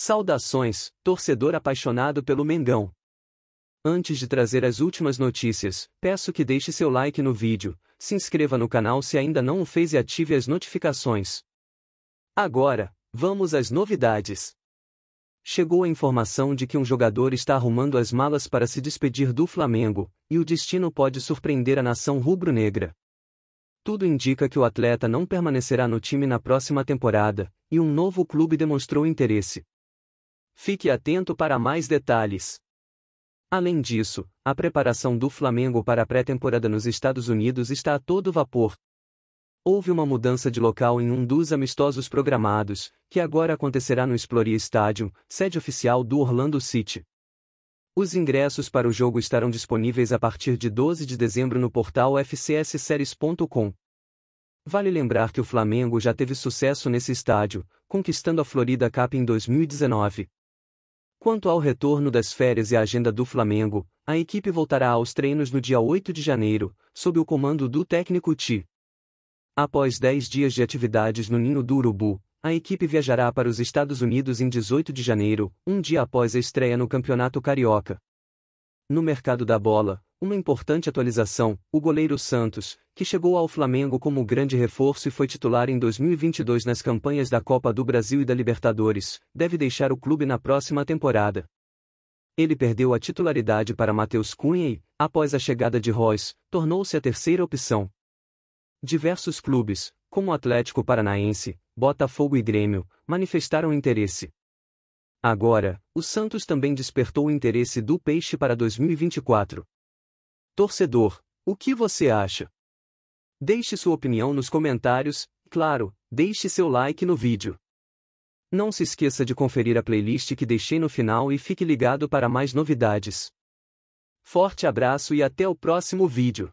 Saudações, torcedor apaixonado pelo Mengão. Antes de trazer as últimas notícias, peço que deixe seu like no vídeo, se inscreva no canal se ainda não o fez e ative as notificações. Agora, vamos às novidades. Chegou a informação de que um jogador está arrumando as malas para se despedir do Flamengo, e o destino pode surpreender a nação rubro-negra. Tudo indica que o atleta não permanecerá no time na próxima temporada, e um novo clube demonstrou interesse. Fique atento para mais detalhes. Além disso, a preparação do Flamengo para a pré-temporada nos Estados Unidos está a todo vapor. Houve uma mudança de local em um dos amistosos programados, que agora acontecerá no Exploria Stadium, sede oficial do Orlando City. Os ingressos para o jogo estarão disponíveis a partir de 12 de dezembro no portal fcsseries.com. Vale lembrar que o Flamengo já teve sucesso nesse estádio, conquistando a Florida Cup em 2019. Quanto ao retorno das férias e a agenda do Flamengo, a equipe voltará aos treinos no dia 8 de janeiro, sob o comando do técnico Ti. Após 10 dias de atividades no Ninho do Urubu, a equipe viajará para os Estados Unidos em 18 de janeiro, um dia após a estreia no Campeonato Carioca. No mercado da bola, uma importante atualização, o goleiro Santos, que chegou ao Flamengo como grande reforço e foi titular em 2022 nas campanhas da Copa do Brasil e da Libertadores, deve deixar o clube na próxima temporada. Ele perdeu a titularidade para Matheus Cunha e, após a chegada de Royce, tornou-se a terceira opção. Diversos clubes, como Atlético Paranaense, Botafogo e Grêmio, manifestaram interesse. Agora, o Santos também despertou o interesse do Peixe para 2024. Torcedor, o que você acha? Deixe sua opinião nos comentários, claro, deixe seu like no vídeo. Não se esqueça de conferir a playlist que deixei no final e fique ligado para mais novidades. Forte abraço e até o próximo vídeo.